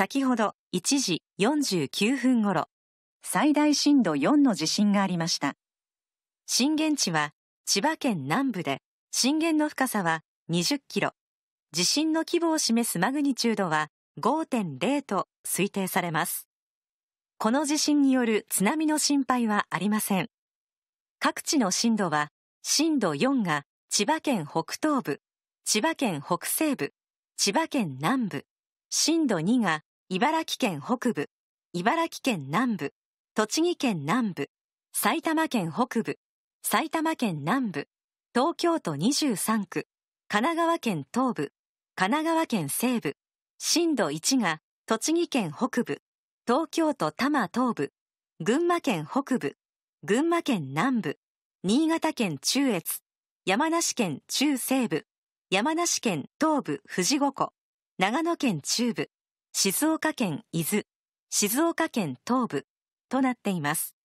先ほど1時49分ごろ、最大震度4の地震がありました。震源地は千葉県南部で、震源の深さは20キロ、地震の規模を示すマグニチュードは5.0と推定されます。この地震による津波の心配はありません。各地の震度は、震度4が千葉県北東部、千葉県北西部、千葉県南部、震度2が茨城県北部、茨城県南部、栃木県南部、埼玉県北部、埼玉県南部、東京都23区、神奈川県東部、神奈川県西部、震度1が栃木県北部、東京都多摩東部、群馬県北部、群馬県南部、新潟県中越、山梨県中西部、山梨県東部富士五湖、長野県中部、静岡県伊豆、静岡県東部となっています。